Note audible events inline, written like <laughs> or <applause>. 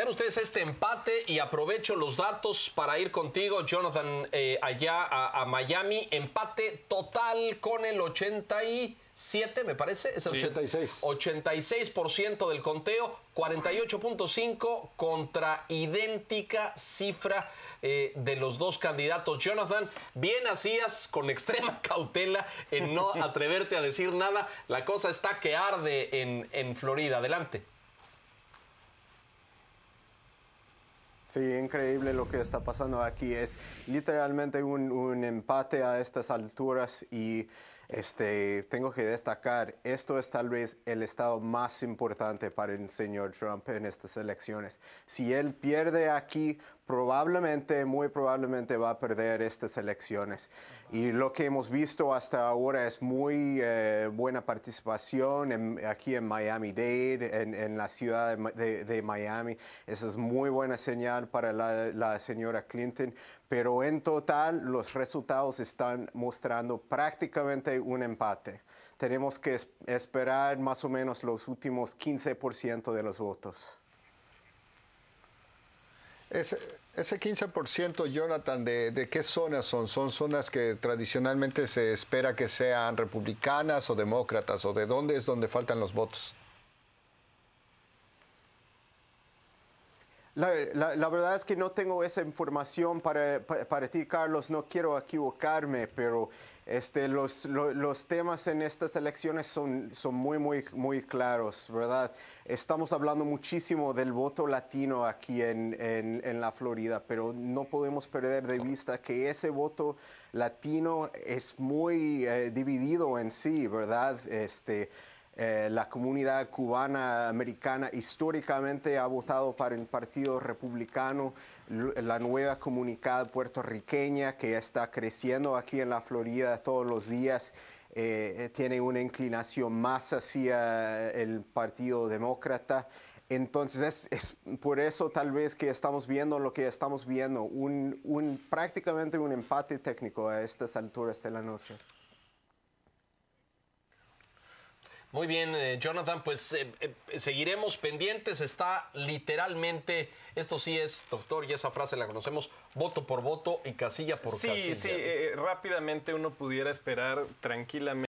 Vean ustedes este empate y aprovecho los datos para ir contigo, Jonathan, eh, allá a, Miami. Empate total con el 87, me parece. Es el 86. 86% del conteo, 48.5 contra idéntica cifra eh, de los dos candidatos. Jonathan, bien hacías con extrema <laughs> cautela en no <laughs> atreverte a decir nada. La cosa está que arde en Florida. Adelante. Sí, increíble lo que está pasando aquí. Es literalmente un, empate a estas alturas y este, tengo que destacar, esto es tal vez el estado más importante para el señor Trump en estas elecciones. Si él pierde aquí, probablemente, muy probablemente va a perder estas elecciones. Y lo que hemos visto hasta ahora es muy eh, buena participación aquí en Miami Dade, en, la ciudad de, Miami. Esa es muy buena señal para la señora Clinton. Pero en total los resultados están mostrando prácticamente un empate tenemos que esperar más o menos los últimos 15% de los votos. Ese, ese 15%, Jonathan, de, qué zonas son? ¿Son zonas que tradicionalmente se espera que sean republicanas o demócratas? ¿O de dónde es donde faltan los votos? La, verdad es que no tengo esa información para, para, ti, Carlos. No quiero equivocarme, pero este, los, los, temas en estas elecciones son, son muy, muy, muy claros, ¿verdad? Estamos hablando muchísimo del voto latino aquí en, en, la Florida, pero no podemos perder de vista que ese voto latino es muy eh, dividido en sí, ¿verdad? Este, eh, la comunidad cubana americana históricamente ha votado para el Partido Republicano, la nueva comunidad puertorriqueña que está creciendo aquí en la Florida todos los días. Eh, eh, tiene una inclinación más hacia el Partido Demócrata. Entonces, es, por eso tal vez que estamos viendo lo que estamos viendo, un, prácticamente un empate técnico a estas alturas de la noche. Muy bien, eh, Jonathan, pues eh, eh, seguiremos pendientes. Está literalmente, esto sí es, doctor, y esa frase la conocemos, voto por voto y casilla por casilla. Sí, sí, rápidamente uno pudiera esperar tranquilamente.